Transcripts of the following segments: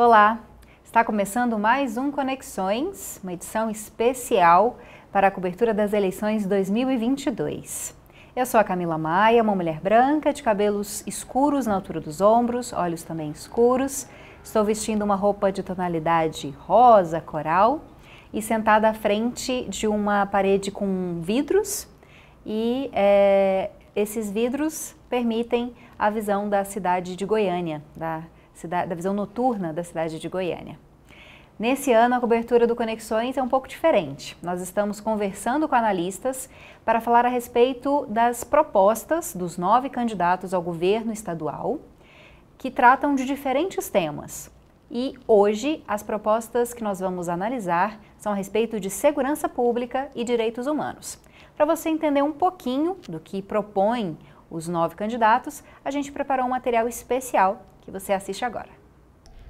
Olá, está começando mais um Conexões, uma edição especial para a cobertura das eleições 2022. Eu sou a Camila Maia, uma mulher branca de cabelos escuros na altura dos ombros, olhos também escuros. Estou vestindo uma roupa de tonalidade rosa coral e sentada à frente de uma parede com vidros e é, esses vidros permitem a visão da cidade de Goiânia, da cidade da visão noturna da cidade de Goiânia. Nesse ano, a cobertura do Conexões é um pouco diferente. Nós estamos conversando com analistas para falar a respeito das propostas dos nove candidatos ao governo estadual, que tratam de diferentes temas. E hoje, as propostas que nós vamos analisar são a respeito de segurança pública e direitos humanos. Para você entender um pouquinho do que propõem os nove candidatos, a gente preparou um material especial que você assiste agora.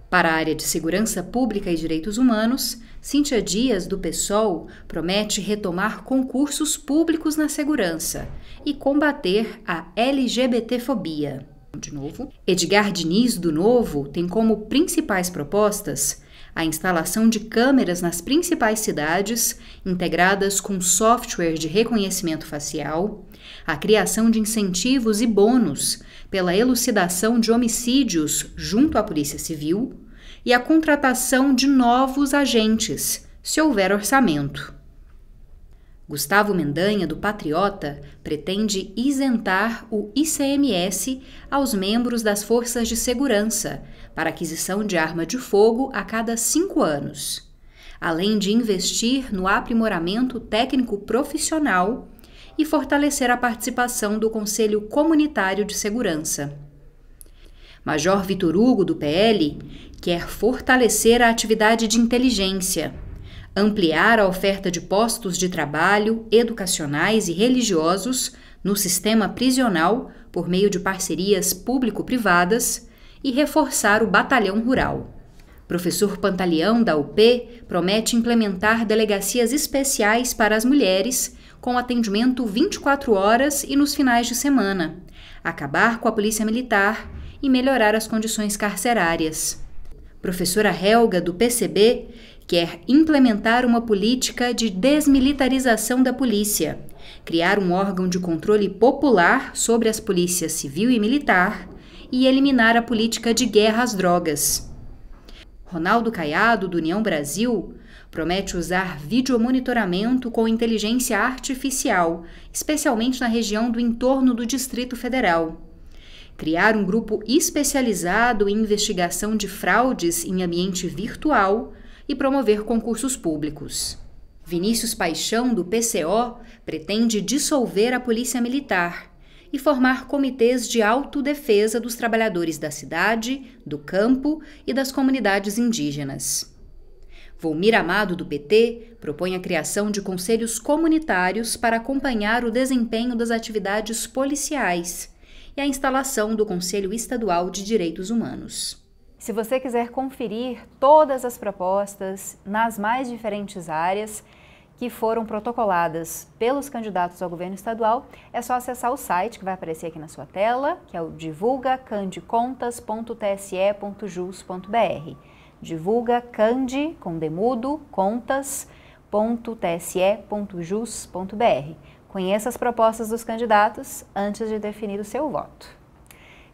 Para a área de segurança pública e direitos humanos, Cíntia Dias, do PSOL, promete retomar concursos públicos na segurança e combater a LGBTfobia. De novo, Edgar Diniz, do Novo, tem como principais propostas a instalação de câmeras nas principais cidades, integradas com software de reconhecimento facial, a criação de incentivos e bônus pela elucidação de homicídios junto à Polícia Civil e a contratação de novos agentes, se houver orçamento. Gustavo Mendanha, do Patriota, pretende isentar o ICMS aos membros das forças de segurança para aquisição de arma de fogo a cada cinco anos, além de investir no aprimoramento técnico profissional e fortalecer a participação do Conselho Comunitário de Segurança. Major Vitor Hugo, do PL, quer fortalecer a atividade de inteligência, ampliar a oferta de postos de trabalho educacionais e religiosos no sistema prisional por meio de parcerias público-privadas e reforçar o batalhão rural. Professor Pantaleão da UP promete implementar delegacias especiais para as mulheres com atendimento 24 horas e nos finais de semana, acabar com a polícia militar e melhorar as condições carcerárias. Professora Helga, do PCB, quer implementar uma política de desmilitarização da polícia, criar um órgão de controle popular sobre as polícias civil e militar e eliminar a política de guerra às drogas. Ronaldo Caiado, do União Brasil, promete usar videomonitoramento com inteligência artificial, especialmente na região do entorno do Distrito Federal. Criar um grupo especializado em investigação de fraudes em ambiente virtual e promover concursos públicos. Vinícius Paixão, do PCO, pretende dissolver a Polícia Militar e formar comitês de autodefesa dos trabalhadores da cidade, do campo e das comunidades indígenas. Volmir Amado, do PT, propõe a criação de conselhos comunitários para acompanhar o desempenho das atividades policiais e a instalação do Conselho Estadual de Direitos Humanos. Se você quiser conferir todas as propostas nas mais diferentes áreas que foram protocoladas pelos candidatos ao governo estadual, é só acessar o site que vai aparecer aqui na sua tela, que é o divulgacandecontas.tse.jus.br divulga cande, com demudo, contas.tse.jus.br. Conheça as propostas dos candidatos antes de definir o seu voto.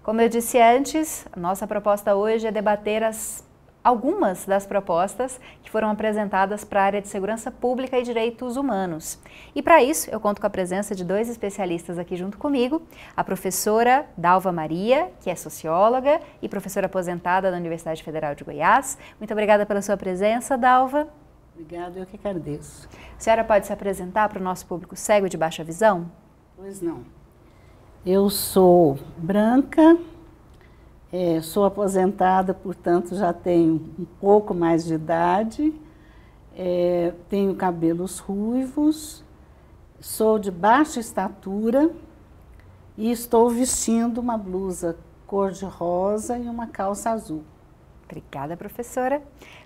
Como eu disse antes, nossa proposta hoje é debater as algumas das propostas que foram apresentadas para a área de segurança pública e direitos humanos. E para isso, eu conto com a presença de dois especialistas aqui junto comigo: a professora Dalva Maria, que é socióloga e professora aposentada da Universidade Federal de Goiás. Muito obrigada pela sua presença, Dalva. Obrigada, eu que agradeço. A senhora pode se apresentar para o nosso público cego de baixa visão? Pois não. Eu sou branca, é, sou aposentada, portanto, já tenho um pouco mais de idade, é, tenho cabelos ruivos, sou de baixa estatura e estou vestindo uma blusa cor-de-rosa e uma calça azul. Obrigada, professora.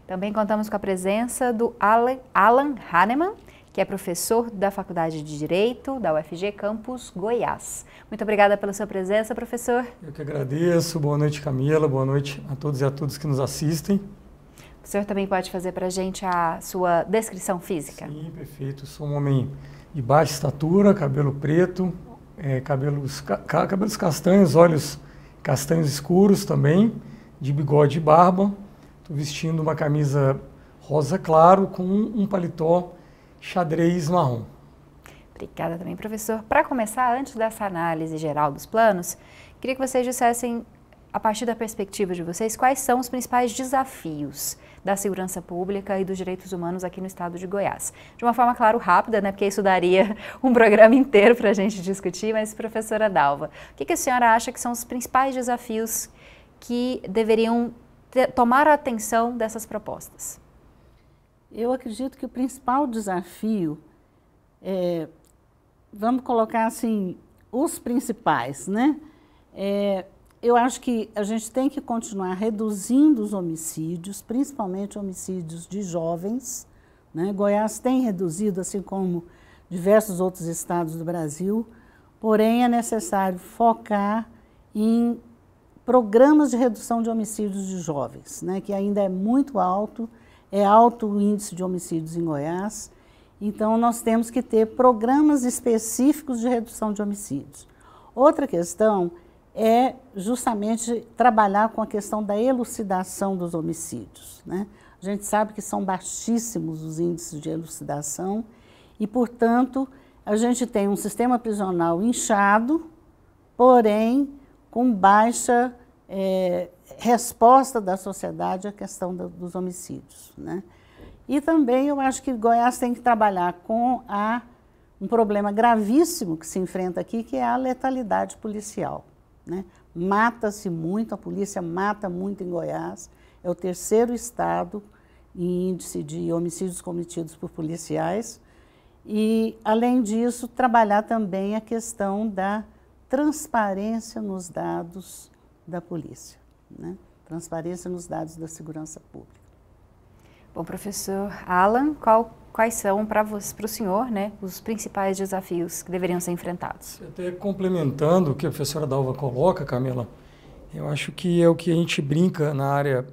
Também contamos com a presença do Alan Hahnemann, que é professor da Faculdade de Direito da UFG Campus Goiás. Muito obrigada pela sua presença, professor. Eu que agradeço. Boa noite, Camila. Boa noite a todos e a todas que nos assistem. O senhor também pode fazer para a gente a sua descrição física? Sim, perfeito. sou um homem de baixa estatura, cabelo preto, é, cabelos, ca, cabelos castanhos, olhos castanhos escuros também, de bigode e barba. Estou vestindo uma camisa rosa claro com um paletó xadrez marrom. Obrigada também, professor. Para começar, antes dessa análise geral dos planos, queria que vocês dissessem, a partir da perspectiva de vocês, quais são os principais desafios da segurança pública e dos direitos humanos aqui no estado de Goiás. De uma forma, claro, rápida, né, porque isso daria um programa inteiro para a gente discutir, mas, professora Dalva, o que, que a senhora acha que são os principais desafios que deveriam tomar a atenção dessas propostas? eu acredito que o principal desafio é, vamos colocar assim, os principais, né? É, eu acho que a gente tem que continuar reduzindo os homicídios, principalmente homicídios de jovens. Né? Goiás tem reduzido, assim como diversos outros estados do Brasil, porém é necessário focar em programas de redução de homicídios de jovens, né? que ainda é muito alto é alto o índice de homicídios em Goiás, então nós temos que ter programas específicos de redução de homicídios. Outra questão é justamente trabalhar com a questão da elucidação dos homicídios. Né? A gente sabe que são baixíssimos os índices de elucidação e, portanto, a gente tem um sistema prisional inchado, porém com baixa é, resposta da sociedade à questão do, dos homicídios. Né? E também eu acho que Goiás tem que trabalhar com a, um problema gravíssimo que se enfrenta aqui, que é a letalidade policial. Né? Mata-se muito, a polícia mata muito em Goiás, é o terceiro estado em índice de homicídios cometidos por policiais. E, além disso, trabalhar também a questão da transparência nos dados da polícia. Né? Transparência nos dados da segurança pública. Bom, professor Alan, qual, quais são para o senhor né, os principais desafios que deveriam ser enfrentados? Até complementando o que a professora Dalva coloca, Camila, eu acho que é o que a gente brinca na área,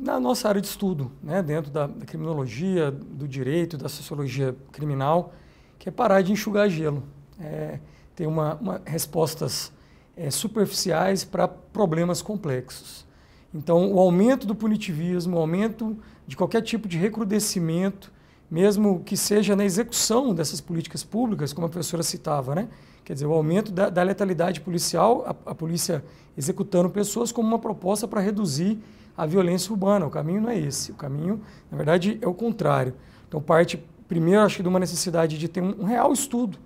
na nossa área de estudo, né, dentro da, da criminologia, do direito, da sociologia criminal, que é parar de enxugar gelo. É, ter uma, uma respostas é, superficiais para problemas complexos. Então, o aumento do punitivismo, o aumento de qualquer tipo de recrudescimento, mesmo que seja na execução dessas políticas públicas, como a professora citava, né? quer dizer, o aumento da, da letalidade policial, a, a, polícia executando pessoas como uma proposta para reduzir a violência urbana. O caminho não é esse, o caminho, na verdade, é o contrário. Então, parte, primeiro, acho que de uma necessidade de ter um, um real estudo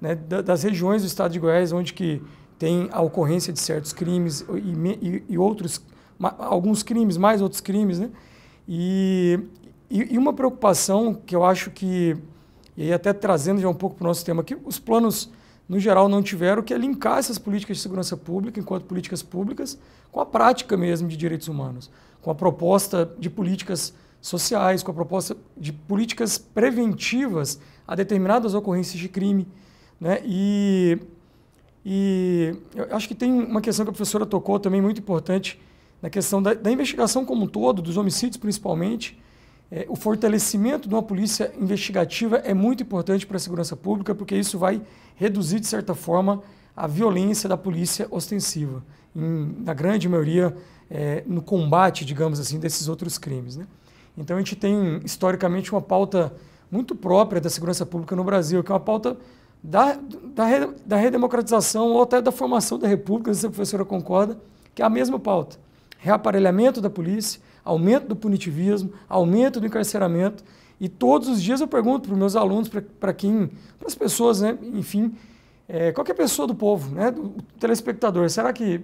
né, das regiões do estado de Goiás, onde que tem a ocorrência de certos crimes e, e, e outros, ma, alguns crimes, mais outros crimes, né? E, e, uma preocupação que eu acho que, e aí até trazendo já um pouco para o nosso tema aqui, os planos, no geral, não tiveram, que é linkar essas políticas de segurança pública, enquanto políticas públicas, com a prática mesmo de direitos humanos, com a proposta de políticas sociais, com a proposta de políticas preventivas a determinadas ocorrências de crime. Né? E e eu acho que tem uma questão que a professora tocou também muito importante, na questão da, da investigação como um todo, dos homicídios principalmente. É, o fortalecimento de uma polícia investigativa é muito importante para a segurança pública, porque isso vai reduzir, de certa forma, a violência da polícia ostensiva, em, na grande maioria é, no combate, digamos assim, desses outros crimes. Né? Então a gente tem, historicamente, uma pauta muito própria da segurança pública no Brasil, que é uma pauta da, da, da redemocratização ou até da formação da República, se a professora concorda, que é a mesma pauta. Reaparelhamento da polícia, aumento do punitivismo, aumento do encarceramento. E todos os dias eu pergunto para os meus alunos, para, para quem, para as pessoas, né? enfim, é, qualquer pessoa do povo, né? do telespectador, será que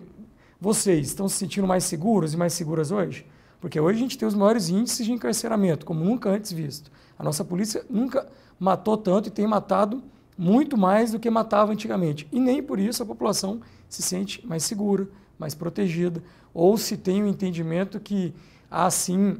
vocês estão se sentindo mais seguros e mais seguras hoje? Porque hoje a gente tem os maiores índices de encarceramento, como nunca antes visto. A nossa polícia nunca matou tanto e tem matado muito mais do que matava antigamente. E nem por isso a população se sente mais segura, mais protegida, ou se tem o um entendimento que há sim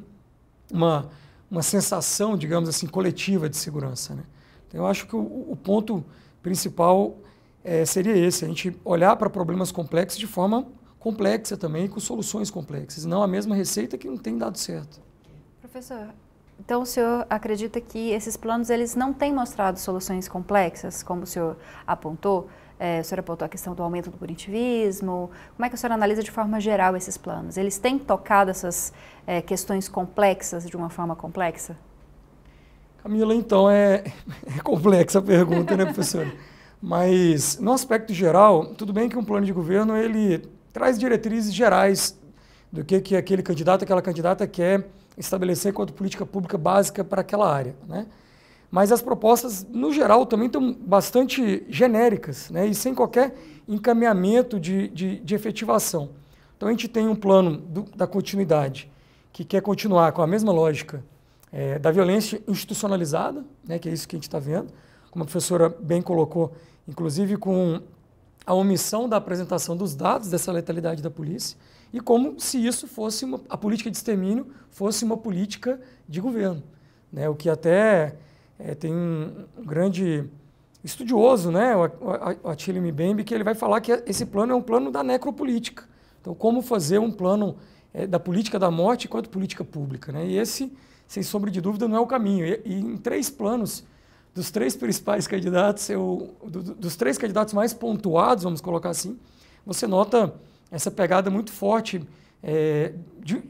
uma, uma sensação, digamos assim, coletiva de segurança. Né? Então, eu acho que o, o ponto principal é, seria esse: a gente olhar para problemas complexos de forma complexa também, com soluções complexas, não a mesma receita que não tem dado certo. Professor, então o senhor acredita que esses planos eles não têm mostrado soluções complexas, como o senhor apontou? É, o senhor apontou a questão do aumento do punitivismo. Como é que o senhor analisa de forma geral esses planos? Eles têm tocado essas é, questões complexas de uma forma complexa? Camila, então, é, é complexa a pergunta, né, professora? Mas, no aspecto geral, tudo bem que um plano de governo ele traz diretrizes gerais do que, que aquele candidato, aquela candidata quer estabelecer quanto política pública básica para aquela área. Né? Mas as propostas, no geral, também estão bastante genéricas né? e sem qualquer encaminhamento de, de, de efetivação. Então, a gente tem um plano do, da continuidade que quer continuar com a mesma lógica é, da violência institucionalizada, né? que é isso que a gente está vendo, como a professora bem colocou, inclusive com a omissão da apresentação dos dados dessa letalidade da polícia e como se isso fosse uma, a política de extermínio fosse uma política de governo. Né? O que até é, tem um, grande estudioso, né? o Achille Mbembe, que ele vai falar que esse plano é um plano da necropolítica. Então, como fazer um plano é, da política da morte enquanto política pública. Né? E esse, sem sombra de dúvida, não é o caminho. E, e em três planos, dos três principais candidatos, eu, do, dos três candidatos mais pontuados, vamos colocar assim, você nota essa pegada muito forte é, de,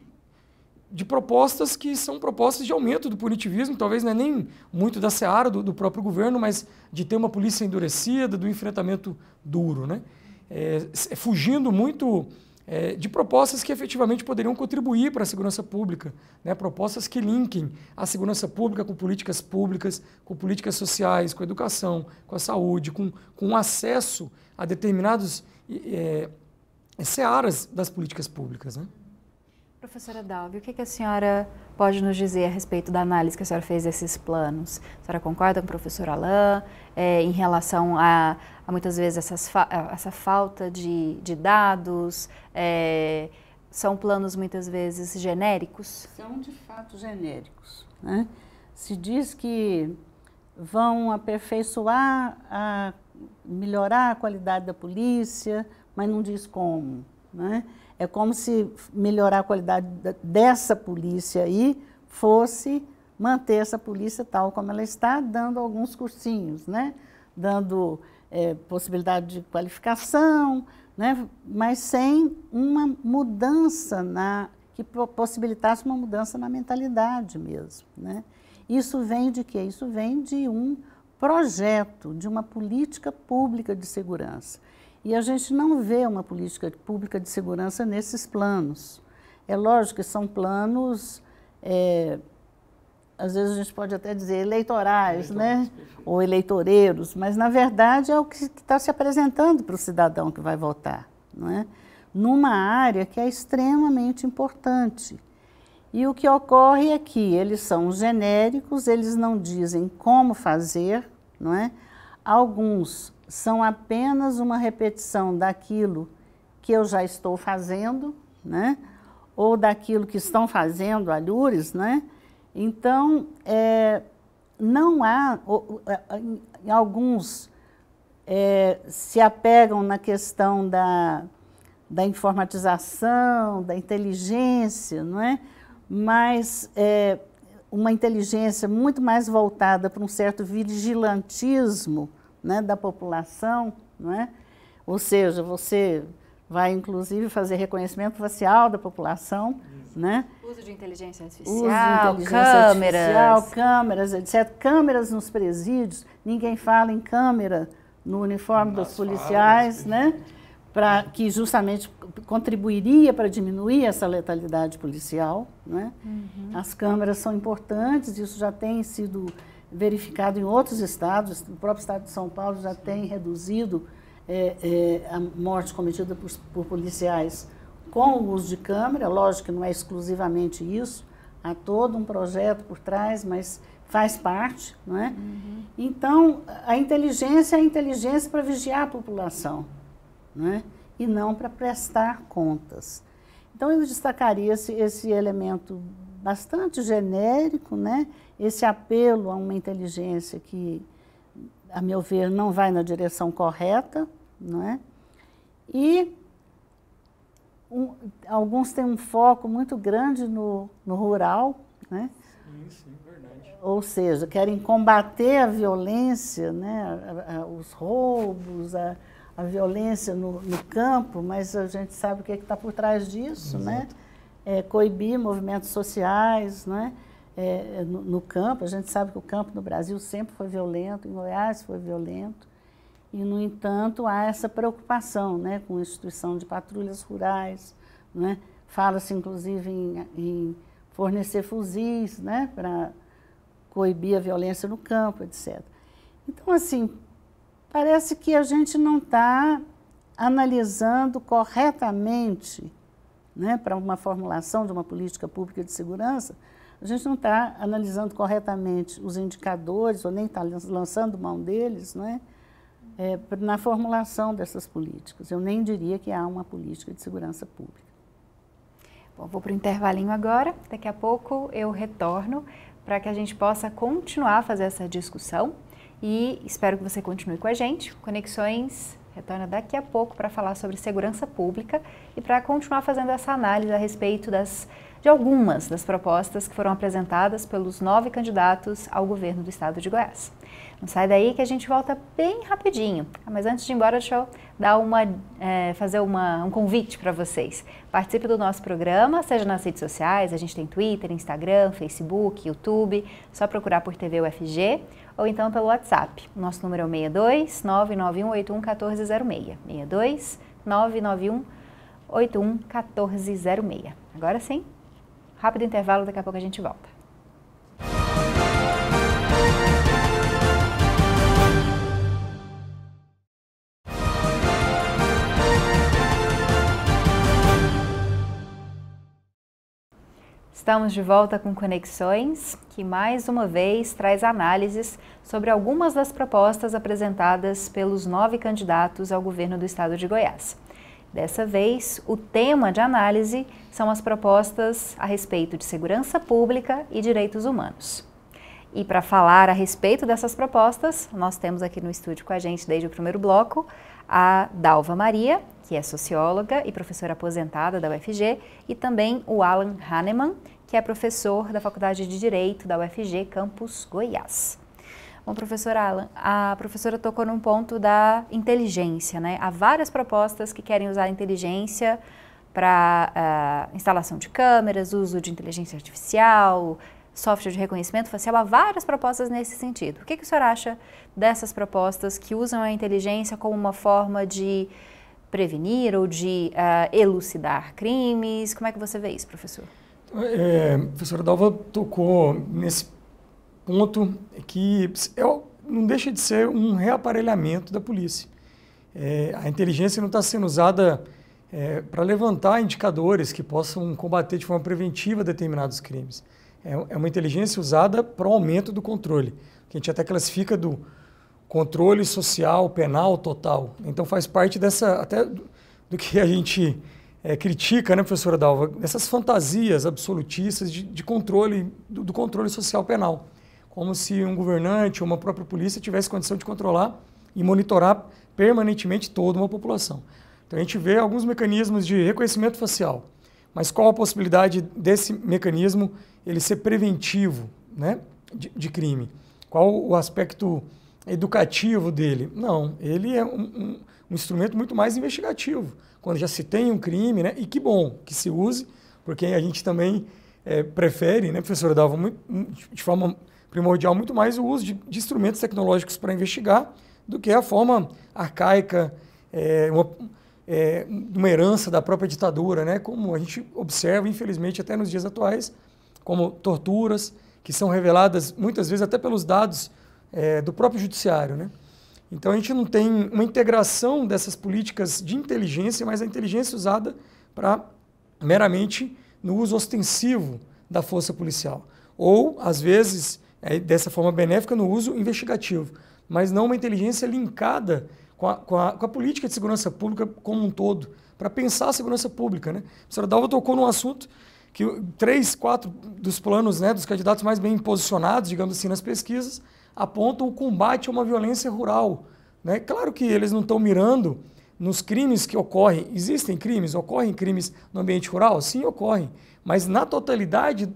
de propostas que são propostas de aumento do punitivismo, talvez não é nem muito da seara do, do próprio governo, mas de ter uma polícia endurecida, do enfrentamento duro, né? É, é fugindo muito é, de propostas que efetivamente poderiam contribuir para a segurança pública, né? propostas que linkem a segurança pública com políticas públicas, com políticas sociais, com educação, com a saúde, com, com acesso a determinados... É, searas é das políticas públicas. Né? Professora Dalvi, o que, a senhora pode nos dizer a respeito da análise que a senhora fez desses planos? A senhora concorda com o professor Alain é, em relação a, a muitas vezes fa essa falta de, de dados? É, são planos muitas vezes genéricos? São de fato genéricos. Né? Se diz que vão aperfeiçoar, a melhorar a qualidade da polícia, mas não diz como. Né? É como se melhorar a qualidade dessa polícia aí fosse manter essa polícia tal como ela está, dando alguns cursinhos, né? dando é, possibilidade de qualificação, né? mas sem uma mudança na que possibilitasse uma mudança na mentalidade mesmo. Né? Isso vem de quê? Isso vem de um projeto, de uma política pública de segurança. E a gente não vê uma política pública de segurança nesses planos. É lógico que são planos, é, às vezes a gente pode até dizer eleitorais, eleitorais né? ou eleitoreiros, mas na verdade é o que está se apresentando para o cidadão que vai votar, não é? numa área que é extremamente importante. E o que ocorre é que eles são genéricos, eles não dizem como fazer, não é? Alguns são apenas uma repetição daquilo que eu já estou fazendo, né? ou daquilo que estão fazendo alures, né? Então, é, não há, alguns é, se apegam na questão da, da informatização, da inteligência, não é? Mas é, uma inteligência muito mais voltada para um certo vigilantismo né, da população, é? ou seja, você vai inclusive fazer reconhecimento facial da população, né? Uso de inteligência artificial, Uso de inteligência câmeras. artificial, câmeras, etc. Câmeras nos presídios, ninguém fala em câmera no uniforme Nas dos policiais, falas, né? Para que justamente contribuiria para diminuir essa letalidade policial, né? Uhum. As câmeras são importantes, isso já tem sido verificado em outros estados, o próprio estado de São Paulo já tem reduzido é, é, a morte cometida por, por, policiais com o uso de câmera, lógico que não é exclusivamente isso, há todo um projeto por trás, mas faz parte, não é? Uhum. Então, a inteligência é a inteligência para vigiar a população, não é? E não para prestar contas. Então, eu destacaria esse, esse elemento bastante genérico, né? esse apelo a uma inteligência que, a meu ver, não vai na direção correta, não é? E um, alguns têm um foco muito grande no, no rural, né? Sim, verdade. Ou seja, querem combater a violência, né? os roubos, a, a violência no, no, campo, mas a gente sabe o que é está por trás disso, né? Exato. né? é, coibir movimentos sociais né, é, é, no, no, campo. A gente sabe que o campo no Brasil sempre foi violento, em Goiás foi violento. E, no entanto, há essa preocupação né, com a instituição de patrulhas rurais. Né? Fala-se, inclusive, em, em, fornecer fuzis né, para coibir a violência no campo, etc. Então, assim, parece que a gente não está analisando corretamente né, para uma formulação de uma política pública de segurança, a gente não está analisando corretamente os indicadores, ou nem está lançando mão deles, né, é, na formulação dessas políticas. Eu nem diria que há uma política de segurança pública. Bom, vou para o intervalinho agora, daqui a pouco eu retorno para que a gente possa continuar a fazer essa discussão e espero que você continue com a gente. Conexões retorna daqui a pouco para falar sobre segurança pública e para continuar fazendo essa análise a respeito das de algumas das propostas que foram apresentadas pelos nove candidatos ao governo do estado de Goiás. Não sai daí que a gente volta bem rapidinho. Ah, mas antes de ir embora, deixa eu dar uma, é, fazer uma, um convite para vocês. Participe do nosso programa, seja nas redes sociais, a gente tem Twitter, Instagram, Facebook, YouTube, só procurar por TV UFG ou então pelo WhatsApp. Nosso número é o 62 991 1406. 62 991 81 1406. Agora sim, Rápido intervalo, daqui a pouco a gente volta. Estamos de volta com Conexões, que mais uma vez traz análises sobre algumas das propostas apresentadas pelos nove candidatos ao governo do estado de Goiás. Dessa vez, o tema de análise são as propostas a respeito de segurança pública e direitos humanos. E para falar a respeito dessas propostas, nós temos aqui no estúdio com a gente desde o primeiro bloco a Dalva Maria, que é socióloga e professora aposentada da UFG, e também o Alan Hahnemann, que é professor da Faculdade de Direito da UFG, Campus Goiás. Bom, professor Alan, a professora tocou num ponto da inteligência, né? Há várias propostas que querem usar a inteligência para uh, eh, instalação de câmeras, uso de inteligência artificial, software de reconhecimento facial, há várias propostas nesse sentido. O que, que o senhor acha dessas propostas que usam a inteligência como uma forma de prevenir ou de uh, elucidar crimes? Como é que você vê isso, professor? É, a professora Dalva tocou nesse ponto é que é, não deixa de ser um reaparelhamento da polícia. É, a inteligência não está sendo usada é, para levantar indicadores que possam combater de forma preventiva determinados crimes. É, é uma inteligência usada para o aumento do controle, que a gente até classifica do controle social, penal, total. Então faz parte dessa, até do, do que a gente é, critica, né, professora Dalva, dessas fantasias absolutistas de, de controle, do, do controle social penal como se um governante ou uma própria polícia tivesse condição de controlar e monitorar permanentemente toda uma população. Então a gente vê alguns mecanismos de reconhecimento facial, mas qual a possibilidade desse mecanismo ele ser preventivo né, de, de crime? Qual o aspecto educativo dele? Não, ele é um, um, um, instrumento muito mais investigativo. Quando já se tem um crime, né, e que bom que se use, porque a gente também é, prefere, né, professor Dalva, de forma primordial muito mais o uso de, de instrumentos tecnológicos para investigar do que a forma arcaica, é, uma, é, uma herança da própria ditadura, né? como a gente observa, infelizmente, até nos dias atuais, como torturas que são reveladas muitas vezes até pelos dados é, do próprio judiciário. Né? Então a gente não tem uma integração dessas políticas de inteligência, mas a inteligência usada para meramente no uso ostensivo da força policial. Ou, às vezes, é, dessa forma benéfica no uso investigativo, mas não uma inteligência linkada com a, com a, com a política de segurança pública como um todo, para pensar a segurança pública. Né? A senhora Dalva tocou num assunto que três, quatro dos planos né, dos candidatos mais bem posicionados, digamos assim, nas pesquisas, apontam o combate a uma violência rural. Né? Claro que eles não estão mirando nos crimes que ocorrem. Existem crimes? Ocorrem crimes no ambiente rural? Sim, ocorrem. Mas na totalidade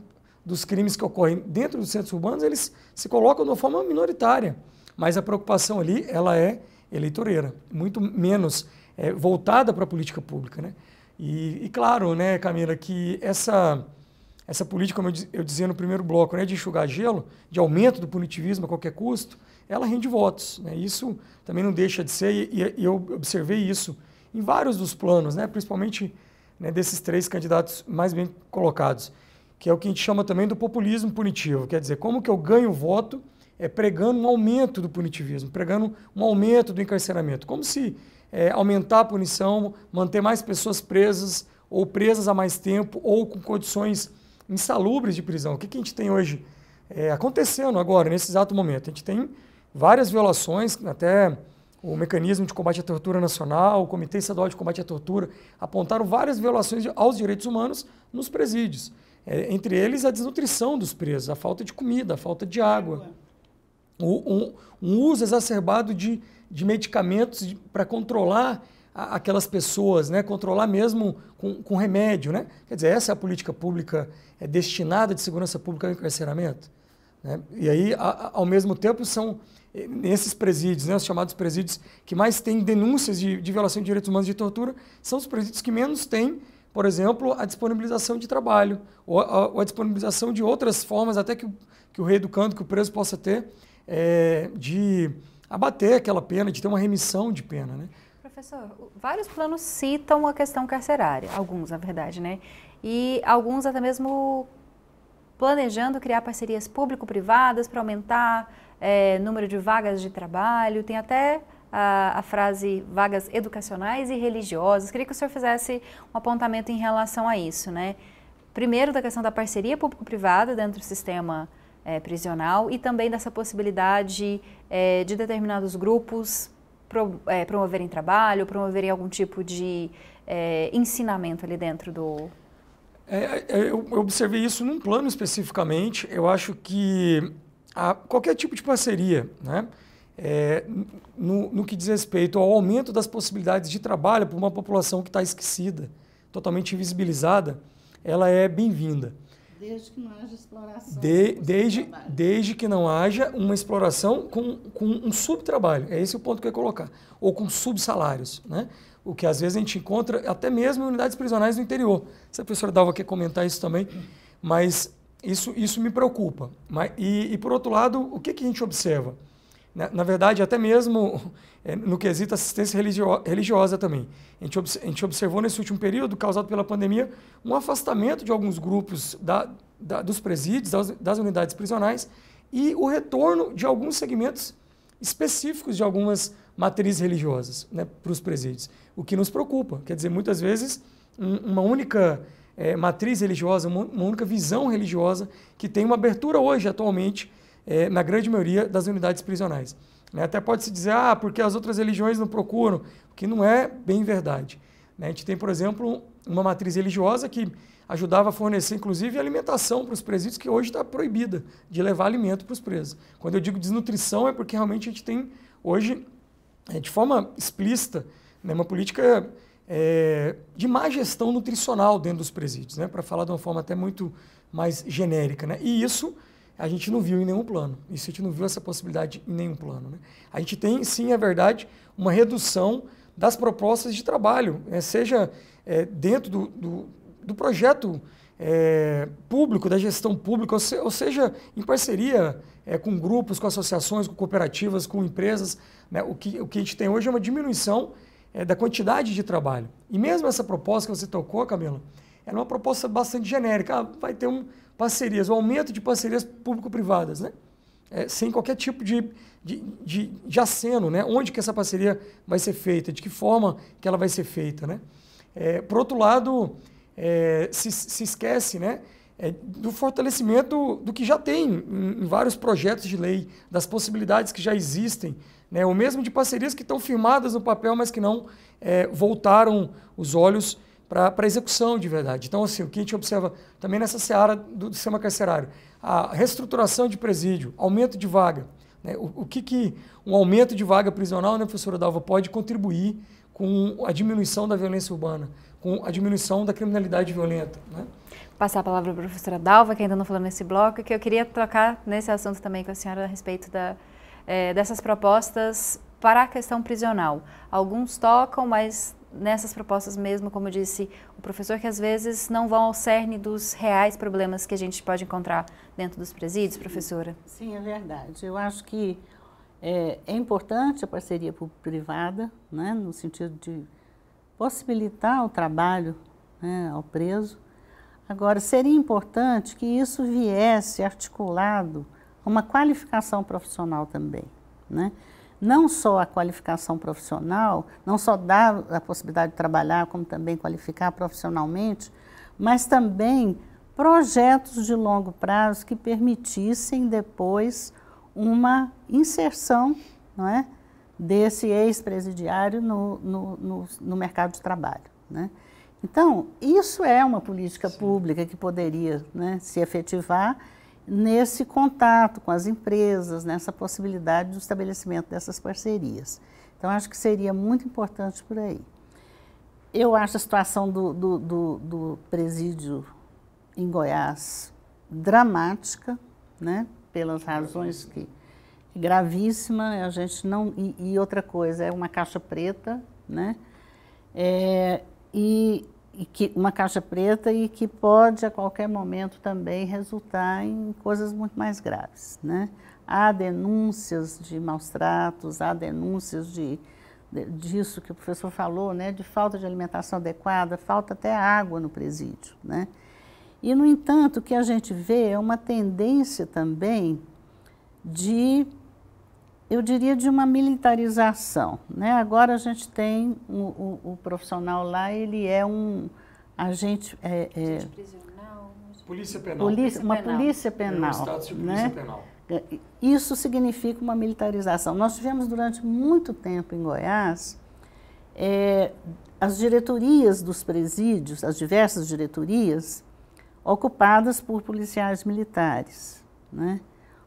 dos crimes que ocorrem dentro dos centros urbanos, eles se colocam de uma forma minoritária. Mas a preocupação ali, ela é eleitoreira, muito menos é, voltada para a política pública. Né? E, e, claro, né, Camila, que essa, essa política, como eu, eu dizia no primeiro bloco, né, de enxugar gelo, de aumento do punitivismo a qualquer custo, ela rende votos. Né? Isso também não deixa de ser, e, e eu observei isso em vários dos planos, né, principalmente né, desses três candidatos mais bem colocados que é o que a gente chama também do populismo punitivo. Quer dizer, como que eu ganho voto é, pregando um aumento do punitivismo, pregando um aumento do encarceramento. Como se é, aumentar a punição, manter mais pessoas presas ou presas há mais tempo ou com condições insalubres de prisão. O que, que a gente tem hoje é, acontecendo agora, nesse exato momento? A gente tem várias violações, até o Mecanismo de Combate à Tortura Nacional, o Comitê Estadual de Combate à Tortura, apontaram várias violações aos direitos humanos nos presídios. É, entre eles, a desnutrição dos presos, a falta de comida, a falta de água. O, um, um uso exacerbado de, de medicamentos para controlar a, aquelas pessoas, né? controlar mesmo com, com remédio. Né? Quer dizer, essa é a política pública é destinada de segurança pública ao encarceramento. Né? E aí, a, a, ao mesmo tempo, são eh, esses presídios, né, os chamados presídios que mais têm denúncias de, de, violação de direitos humanos de tortura, são os presídios que menos têm por exemplo, a disponibilização de trabalho, ou a, ou a disponibilização de outras formas, até que, que o reeducando, que o preso possa ter, é, de abater aquela pena, de ter uma remissão de pena. Né? Professor, vários planos citam a questão carcerária, alguns, na verdade, né? E alguns até mesmo planejando criar parcerias público-privadas para aumentar é, número de vagas de trabalho. Tem até a, a, frase vagas educacionais e religiosas. Queria que o senhor fizesse um apontamento em relação a isso, né? Primeiro, da questão da parceria público-privada dentro do sistema é, prisional e também dessa possibilidade é, de determinados grupos pro, é, promoverem trabalho, promoverem algum tipo de ensinamento ali dentro do. É, é, eu observei isso num plano especificamente. Eu acho que a, qualquer tipo de parceria, né? é, no, no, que diz respeito ao aumento das possibilidades de trabalho para uma população que está esquecida, totalmente invisibilizada, ela é bem-vinda. Desde que não haja exploração. De, desde, desde que não haja uma exploração com, com um subtrabalho. É esse o ponto que eu ia colocar. Ou com subsalários. Né? O que às vezes a gente encontra até mesmo em unidades prisionais no interior. Se a professora Dalva quer comentar isso também, mas isso, isso me preocupa. Mas, e, e por outro lado, o que, que a gente observa? Na, verdade, até mesmo é, no quesito assistência religiosa também. A gente, a gente, observou nesse último período, causado pela pandemia, um afastamento de alguns grupos da, da, dos presídios, das, das unidades prisionais, e o retorno de alguns segmentos específicos de algumas matrizes religiosas né, para os presídios, o que nos preocupa. Quer dizer, muitas vezes, um, uma única é, matriz religiosa, uma, uma, única visão religiosa, que tem uma abertura hoje, atualmente, é, na grande maioria das unidades prisionais. Né? Até pode-se dizer, ah, porque as outras religiões não procuram, o que não é bem verdade. Né? A gente tem, por exemplo, uma matriz religiosa que ajudava a fornecer, inclusive, alimentação para os presídios, que hoje está proibida de levar alimento para os presos. Quando eu digo desnutrição, é porque realmente a gente tem hoje, é, de forma explícita, né, uma política é, de má gestão nutricional dentro dos presídios, né, para falar de uma forma até muito mais genérica. Né? E isso a gente não viu em nenhum plano. Isso a gente não viu essa possibilidade em nenhum plano. Né? A gente tem, sim, é verdade, uma redução das propostas de trabalho, né? seja é, dentro do, do, do projeto é, público, da gestão pública, ou, seja, em parceria é, com grupos, com associações, com cooperativas, com empresas. Né? O, que, o que a gente tem hoje é uma diminuição da quantidade de trabalho. E mesmo essa proposta que você tocou, Camila, era é uma proposta bastante genérica. Ah, vai ter um parcerias, o aumento de parcerias público-privadas, né? É, sem qualquer tipo de, de, de, de, aceno, né? onde que essa parceria vai ser feita, de que forma que ela vai ser feita. Né? É, por outro lado, é, se, se esquece né? É, do fortalecimento do que já tem em, em, vários projetos de lei, das possibilidades que já existem, né? ou mesmo de parcerias que estão firmadas no papel, mas que não é, voltaram os olhos para execução de verdade. Então, assim, o que a gente observa também nessa seara do, do sistema carcerário, a reestruturação de presídio, aumento de vaga. Né? O, o, que, que um aumento de vaga prisional, né, professora Dalva, pode contribuir com a diminuição da violência urbana, com a diminuição da criminalidade violenta. Né? Vou passar a palavra para a professora Dalva, que ainda não falou nesse bloco, que eu queria tocar nesse assunto também com a senhora a respeito da, eh, dessas propostas para a questão prisional. Alguns tocam, mas nessas propostas mesmo, como disse o professor, que às vezes não vão ao cerne dos reais problemas que a gente pode encontrar dentro dos presídios, professora? Sim, é verdade. Eu acho que é, é importante a parceria público-privada, né, no sentido de possibilitar o trabalho né, ao preso. Agora, seria importante que isso viesse articulado a uma qualificação profissional também, né? não só a qualificação profissional, não só dar a possibilidade de trabalhar, como também qualificar profissionalmente, mas também projetos de longo prazo que permitissem depois uma inserção não é, desse ex-presidiário no, no, no, no, mercado de trabalho. Né? Então, isso é uma política Sim. pública que poderia né, se efetivar nesse contato com as empresas, nessa possibilidade do estabelecimento dessas parcerias. Então, acho que seria muito importante por aí. Eu acho a situação do, do, do, do presídio em Goiás dramática, né? pelas razões que gravíssima, a gente não e, e outra coisa é uma caixa preta, né? É, e que, uma caixa preta e que pode a qualquer momento também resultar em coisas muito mais graves. Né? Há denúncias de maus tratos, há denúncias de, de, disso que o professor falou, né? de falta de alimentação adequada, falta até água no presídio. Né? E, no entanto, o que a gente vê é uma tendência também de eu diria, de uma militarização. Né? Agora a gente tem o, o, o profissional lá, ele é um agente. É, é, agente prisional. Polícia penal. Polícia, uma penal. polícia penal. É um status de né? polícia né? penal. É, isso significa uma militarização. Nós tivemos durante muito tempo em Goiás é, as diretorias dos presídios, as diversas diretorias, ocupadas por policiais militares, né?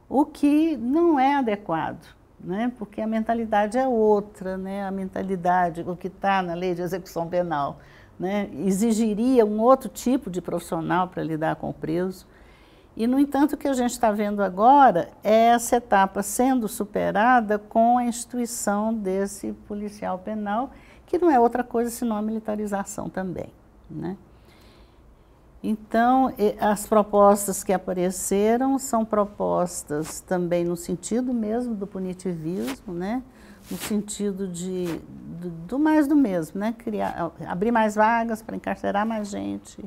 o que não é adequado né? porque a mentalidade é outra, né? a mentalidade, o que está na lei de execução penal, né? exigiria um outro tipo de profissional para lidar com o preso. E, no entanto, o que a gente está vendo agora é essa etapa sendo superada com a instituição desse policial penal, que não é outra coisa senão a militarização também. Né? Então, as propostas que apareceram são propostas também no sentido mesmo do punitivismo, né? no sentido de, do, do mais do mesmo, né? Criar, abrir mais vagas para encarcerar mais gente,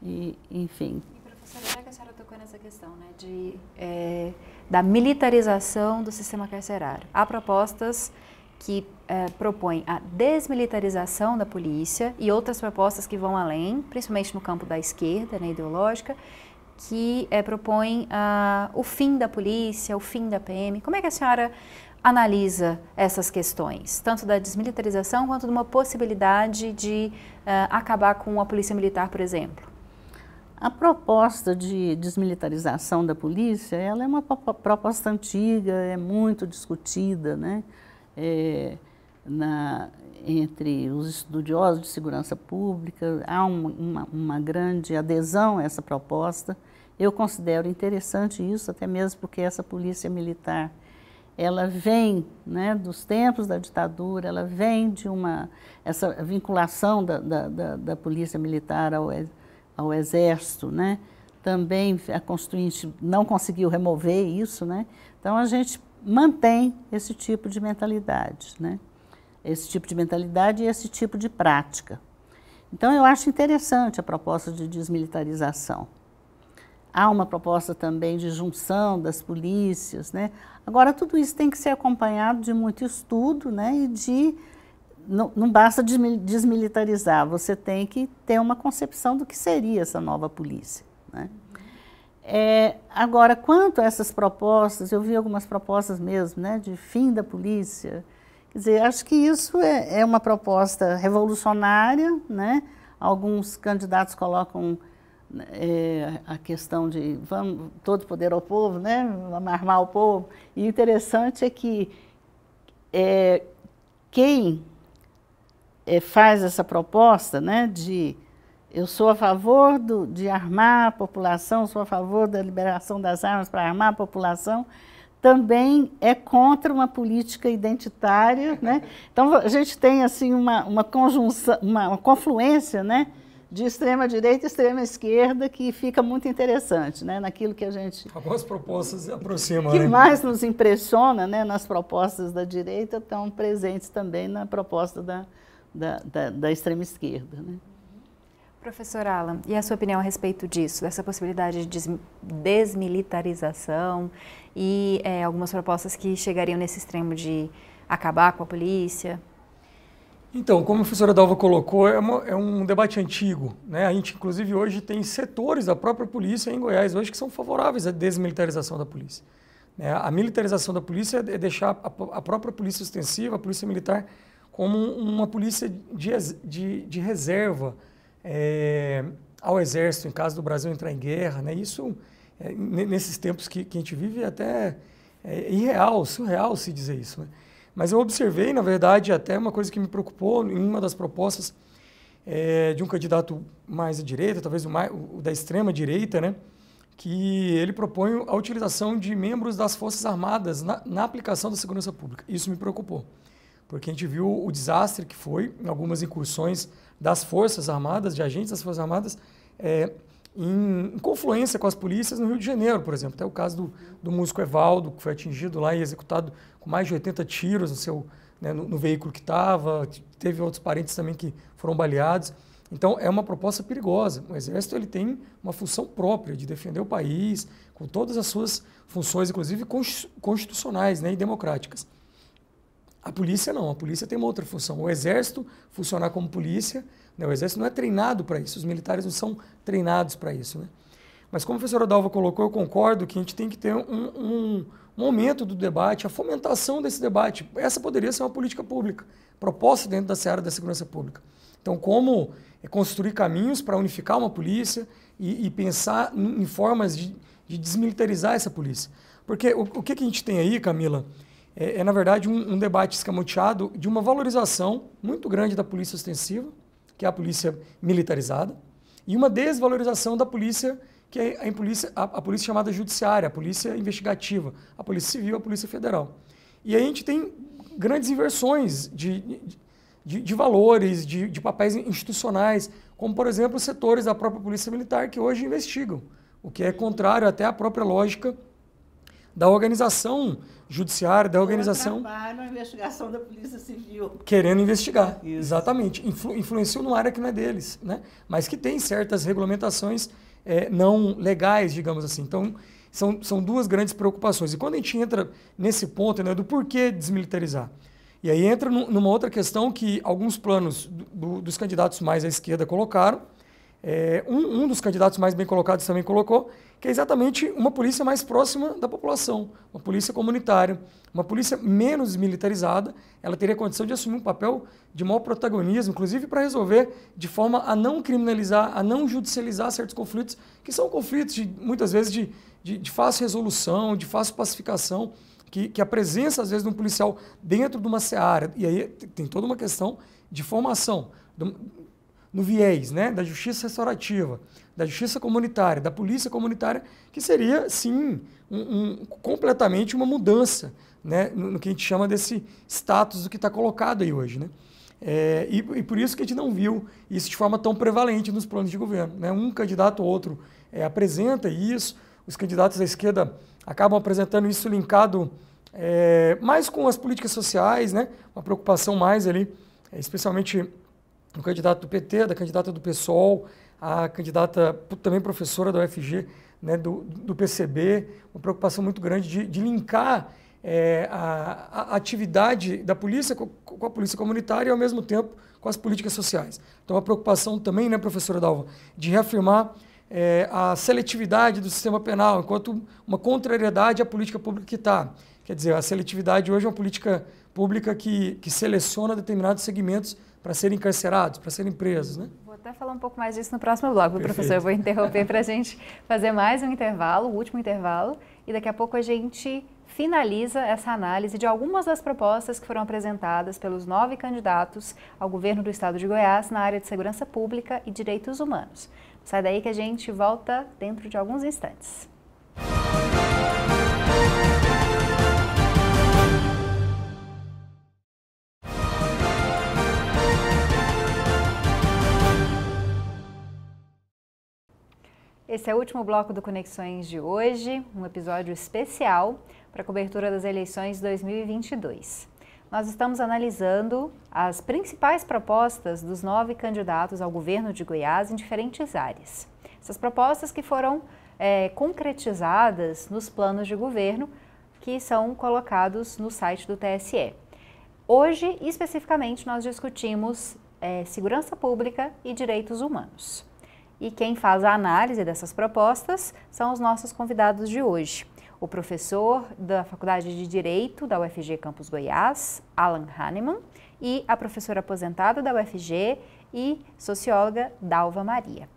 e, enfim. E, professora, já que a senhora tocou nessa questão né, de, é, da militarização do sistema carcerário, há propostas que eh, propõe a desmilitarização da polícia e outras propostas que vão além, principalmente no campo da esquerda né, ideológica, que eh, propõem propõe ah, o fim da polícia, o fim da PM. Como é que a senhora analisa essas questões, tanto da desmilitarização quanto de uma possibilidade de eh, acabar com a polícia militar, por exemplo? A proposta de desmilitarização da polícia, ela é uma proposta antiga, é muito discutida, né? é, na, entre os estudiosos de segurança pública, há uma, uma grande adesão a essa proposta. Eu considero interessante isso, até mesmo porque essa polícia militar, ela vem né, dos tempos da ditadura, ela vem de uma... essa vinculação da, da, da, da polícia militar ao, ao exército, né? também a constituinte não conseguiu remover isso, né? Então a gente mantém esse tipo de mentalidade, né? esse tipo de mentalidade e esse tipo de prática. Então, eu acho interessante a proposta de desmilitarização. Há uma proposta também de junção das polícias. Né? Agora, tudo isso tem que ser acompanhado de muito estudo né? e de. Não, não basta desmilitarizar, você tem que ter uma concepção do que seria essa nova polícia. Né? É, agora, quanto a essas propostas, eu vi algumas propostas mesmo, né, de fim da polícia. Quer dizer, acho que isso é, é uma proposta revolucionária, né? Alguns candidatos colocam é, a questão de vamos todo poder ao povo, né? Vamos armar o povo. E interessante é que é, quem é, faz essa proposta, né, de eu sou a favor do, de armar a população, sou a favor da liberação das armas para armar a população. Também é contra uma política identitária, né? Então a gente tem assim uma, uma conjunção, uma, uma confluência, né? de extrema direita e extrema esquerda que fica muito interessante, né? Naquilo que a gente algumas propostas se aproximam que né? mais nos impressiona, né? Nas propostas da direita estão presentes também na proposta da da, da, da extrema esquerda, né? Professor Alan, e a sua opinião a respeito disso, dessa possibilidade de desmilitarização e é, algumas propostas que chegariam nesse extremo de acabar com a polícia? Então, como a professora Dalva colocou, é, uma, é um debate antigo. Né? A gente, inclusive, hoje tem setores da própria polícia em Goiás hoje que são favoráveis à desmilitarização da polícia. Né? A militarização da polícia é deixar a, a própria polícia extensiva, a polícia militar, como uma polícia de, de, de reserva, é, ao exército, em caso do Brasil entrar em guerra, né? Isso, é, nesses tempos que, que, a gente vive, é até é irreal, surreal se dizer isso, né? Mas eu observei, na verdade, até uma coisa que me preocupou em uma das propostas é, de um candidato mais à direita, talvez o, mais, o da extrema direita, né? que ele propõe a utilização de membros das Forças Armadas na, na aplicação da segurança pública. Isso me preocupou porque a gente viu o desastre que foi em algumas incursões das Forças Armadas, de agentes das Forças Armadas, é, em, em, confluência com as polícias no Rio de Janeiro, por exemplo. Até o caso do, do músico Evaldo, que foi atingido lá e executado com mais de 80 tiros no, seu, né, no, no veículo que estava. Teve outros parentes também que foram baleados. Então, é uma proposta perigosa. O Exército ele tem uma função própria de defender o país, com todas as suas funções, inclusive constitucionais né, e democráticas. A polícia não, a polícia tem uma outra função. O exército funcionar como polícia, né? o exército não é treinado para isso, os militares não são treinados para isso. Né? Mas como a professora Dalva colocou, eu concordo que a gente tem que ter um, um, do debate, a fomentação desse debate. Essa poderia ser uma política pública, proposta dentro da seara da segurança pública. Então, como é construir caminhos para unificar uma polícia e, e pensar em formas de, de, desmilitarizar essa polícia. Porque o, o que, que a gente tem aí, Camila, é, é, na verdade, um, um debate escamoteado de uma valorização muito grande da polícia ostensiva, que é a polícia militarizada, e uma desvalorização da polícia, que é a, polícia, a, a polícia chamada judiciária, a polícia investigativa, a polícia civil, a polícia federal. E aí a gente tem grandes inversões de, de, de valores, de, de papéis institucionais, como, por exemplo, setores da própria polícia militar que hoje investigam, o que é contrário até à própria lógica da organização judiciário, da organização. na investigação da Polícia Civil. Querendo investigar, Isso. exatamente. Influ, influenciou numa área que não é deles, né? mas que tem certas regulamentações é, não legais, digamos assim. Então, são, são duas grandes preocupações. E quando a gente entra nesse ponto né, do porquê desmilitarizar, e aí entra numa outra questão que alguns planos do, dos candidatos mais à esquerda colocaram, é, um, um, dos candidatos mais bem colocados também colocou que é exatamente uma polícia mais próxima da população, uma polícia comunitária, uma polícia menos militarizada, ela teria condição de assumir um papel de maior protagonismo, inclusive para resolver de forma a não criminalizar, a não judicializar certos conflitos, que são conflitos de, muitas vezes de, de, de fácil resolução, de fácil pacificação, que, que a presença às vezes de um policial dentro de uma seara, e aí tem toda uma questão de formação, de, no viés né, da justiça restaurativa, da justiça comunitária, da polícia comunitária, que seria, sim, um, um, completamente uma mudança né, no, no, que a gente chama desse status do que está colocado aí hoje. Né? É, e, e, por isso que a gente não viu isso de forma tão prevalente nos planos de governo. Né? Um candidato ou outro é, apresenta isso, os candidatos da esquerda acabam apresentando isso linkado é, mais com as políticas sociais, né? uma preocupação mais ali, é, especialmente do candidato do PT, da candidata do PSOL, a candidata também professora da UFG, né, do, do PCB, uma preocupação muito grande de, de linkar é, a, a, atividade da polícia com, com, a polícia comunitária e, ao mesmo tempo, com as políticas sociais. Então, uma preocupação também, né, professora Dalva, de reafirmar é, a seletividade do sistema penal, enquanto uma contrariedade à política pública que está. Quer dizer, a seletividade hoje é uma política pública que, que seleciona determinados segmentos para serem encarcerados, para serem presos. Né? Vou até falar um pouco mais disso no próximo bloco, Perfeito. professor. Eu vou interromper para a gente fazer mais um intervalo, o último intervalo, e daqui a pouco a gente finaliza essa análise de algumas das propostas que foram apresentadas pelos nove candidatos ao governo do estado de Goiás na área de segurança pública e direitos humanos. Sai daí que a gente volta dentro de alguns instantes. Música Esse é o último bloco do Conexões de hoje, um episódio especial para a cobertura das eleições 2022. Nós estamos analisando as principais propostas dos nove candidatos ao governo de Goiás em diferentes áreas. Essas propostas que foram é, concretizadas nos planos de governo que são colocados no site do TSE. Hoje, especificamente, nós discutimos é, segurança pública e direitos humanos. E quem faz a análise dessas propostas são os nossos convidados de hoje. O professor da Faculdade de Direito da UFG Campus Goiás, Alan Hahnemann, e a professora aposentada da UFG e socióloga Dalva Maria.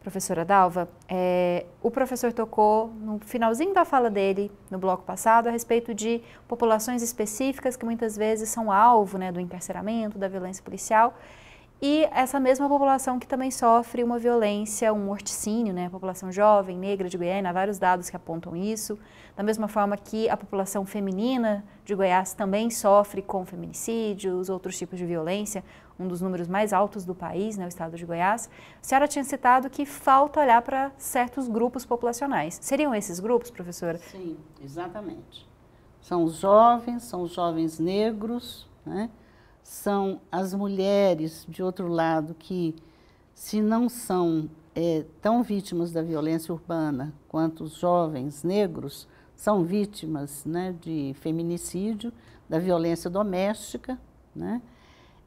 Professora Dalva, é, o professor tocou no finalzinho da fala dele, no bloco passado, a respeito de populações específicas que muitas vezes são alvo né, do encarceramento, da violência policial. E essa mesma população que também sofre uma violência, um morticínio, né? A população jovem, negra de Goiânia, há vários dados que apontam isso. Da mesma forma que a população feminina de Goiás também sofre com feminicídios, outros tipos de violência, um dos números mais altos do país, né? O estado de Goiás. A senhora tinha citado que falta olhar para certos grupos populacionais. Seriam esses grupos, professora? Sim, exatamente. São os jovens, são os jovens negros, né? são as mulheres, de outro lado, que se não são é, tão vítimas da violência urbana quanto os jovens negros, são vítimas né, de feminicídio, da violência doméstica. Né?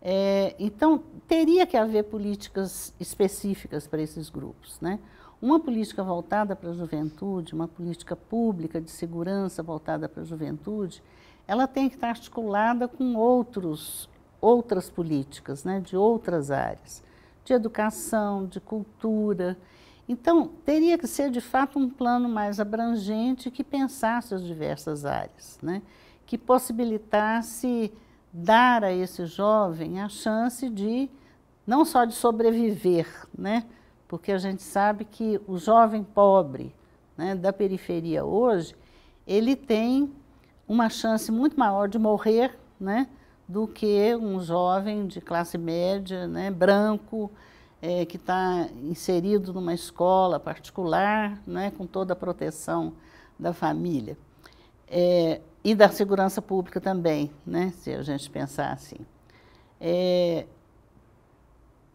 É, então, teria que haver políticas específicas para esses grupos. Né? Uma política voltada para a juventude, uma política pública de segurança voltada para a juventude, ela tem que estar articulada com outros outras políticas, né, de outras áreas, de educação, de cultura. Então, teria que ser de fato um plano mais abrangente que pensasse as diversas áreas, né, que possibilitasse dar a esse jovem a chance de não só de sobreviver, né, porque a gente sabe que o jovem pobre né, da periferia hoje, ele tem uma chance muito maior de morrer, né, do que um jovem de classe média, né, branco, é, que está inserido numa escola particular, né, com toda a proteção da família. É, e da segurança pública também, né, se a gente pensar assim. É,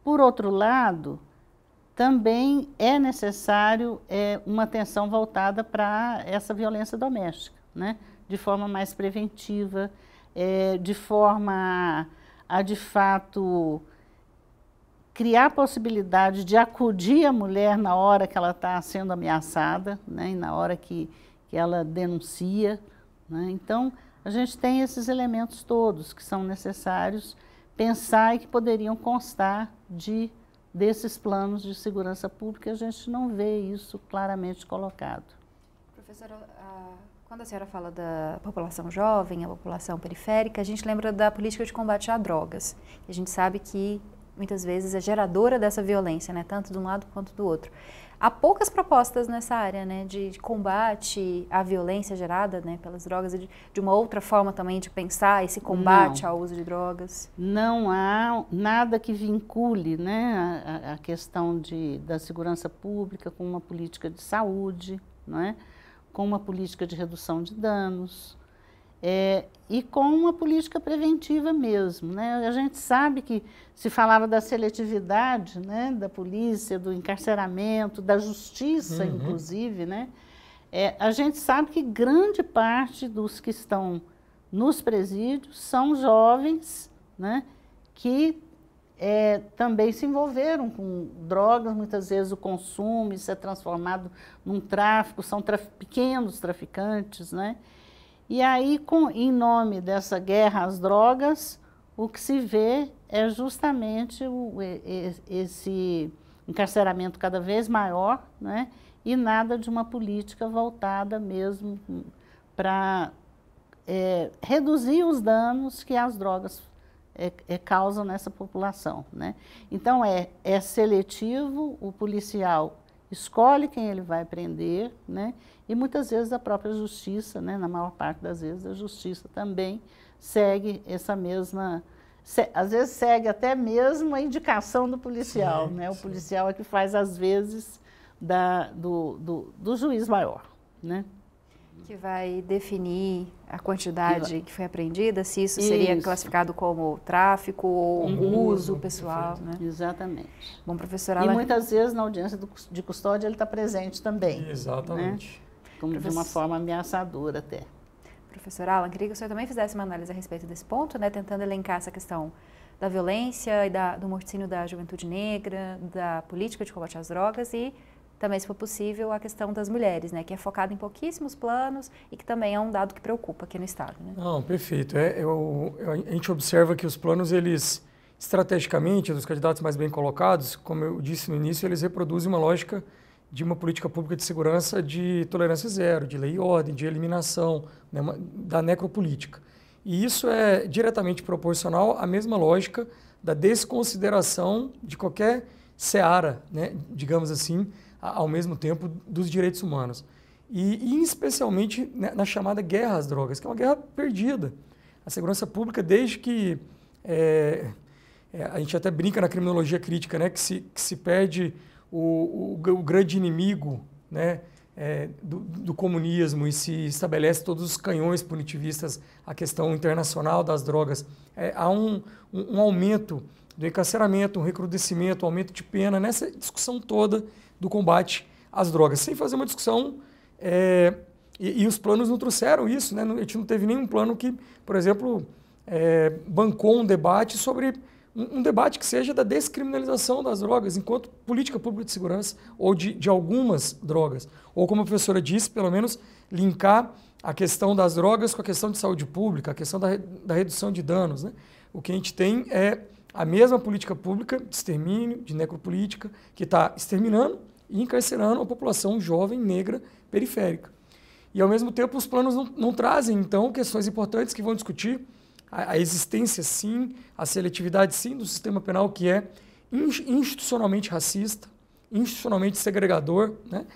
por outro lado, também é necessário é, uma atenção voltada para essa violência doméstica, né, de forma mais preventiva, é, de forma a, de fato, criar a possibilidade de acudir a mulher na hora que ela está sendo ameaçada né, e na hora que, que ela denuncia. Né? Então, a gente tem esses elementos todos que são necessários pensar e que poderiam constar de desses planos de segurança pública, a gente não vê isso claramente colocado. Professora, quando a senhora fala da população jovem, a população periférica, a gente lembra da política de combate a drogas. A gente sabe que muitas vezes é geradora dessa violência, né? tanto de um lado quanto do outro. Há poucas propostas nessa área né? de, combate à violência gerada né? pelas drogas, de, de, uma outra forma também de pensar esse combate Não. ao uso de drogas. Não há nada que vincule né? a, a questão de, da segurança pública com uma política de saúde. Não é? com uma política de redução de danos é, e com uma política preventiva mesmo. Né? A gente sabe que se falava da seletividade né, da polícia, do encarceramento, da justiça, uhum. inclusive. Né? É, a gente sabe que grande parte dos que estão nos presídios são jovens né, que é, também se envolveram com drogas, muitas vezes o consumo, isso é transformado num tráfico, são traf... pequenos traficantes, né? E aí, com, em nome dessa guerra às drogas, o que se vê é justamente o, esse encarceramento cada vez maior, né? E nada de uma política voltada mesmo para é, reduzir os danos que as drogas é, é, causam nessa população. Né? Então, é, é seletivo, o policial escolhe quem ele vai prender, né? e muitas vezes a própria justiça, né? na maior parte das vezes, a justiça também segue essa mesma. Se, às vezes segue até mesmo a indicação do policial. Sim, né? O policial é que faz, às vezes, da, do, do, do juiz maior. Né? Que vai definir a quantidade que foi apreendida, se isso, isso. seria classificado como tráfico ou uhum. uso pessoal. Né? Exatamente. Bom, professora... E muitas vezes na audiência do, de custódia ele está presente também. Né? Exatamente. Né? Como de uma forma ameaçadora até. Professor Alan, queria que o senhor também fizesse uma análise a respeito desse ponto, né? tentando elencar essa questão da violência e da, do morticínio da juventude negra, da política de combate às drogas e também, se for possível, a questão das mulheres, né, que é focada em pouquíssimos planos e que também é um dado que preocupa aqui no Estado. Né? Não, perfeito. É, eu, a gente observa que os planos, eles, estrategicamente, dos candidatos mais bem colocados, como eu disse no início, eles reproduzem uma lógica de uma política pública de segurança de tolerância zero, de lei e ordem, de eliminação, né, uma, da necropolítica. E isso é diretamente proporcional à mesma lógica da desconsideração de qualquer seara, né, digamos assim, ao mesmo tempo dos direitos humanos. E, e especialmente na, né, na, chamada guerra às drogas, que é uma guerra perdida. A segurança pública, desde que. É, é, a gente até brinca na criminologia crítica, né, que, se, que se perde o, o, o grande inimigo né, é, do, do, comunismo e se estabelece todos os canhões punitivistas à questão internacional das drogas. É, há um, um, um, aumento do encarceramento, um recrudescimento, um aumento de pena nessa discussão toda do combate às drogas, sem fazer uma discussão. É, e, e, os planos não trouxeram isso, né? A gente não teve nenhum plano que, por exemplo, é, bancou um debate sobre um, um, debate que seja da descriminalização das drogas enquanto política pública de segurança ou de, de algumas drogas. Ou, como a professora disse, pelo menos linkar a questão das drogas com a questão de saúde pública, a questão da, da redução de danos. Né? O que a gente tem é a mesma política pública de extermínio, de necropolítica, que está exterminando e encarcerando a população jovem, negra, periférica. E, ao mesmo tempo, os planos não, não trazem, então, questões importantes que vão discutir a, a, existência, sim, a seletividade, sim, do sistema penal, que é institucionalmente racista, institucionalmente segregador, né?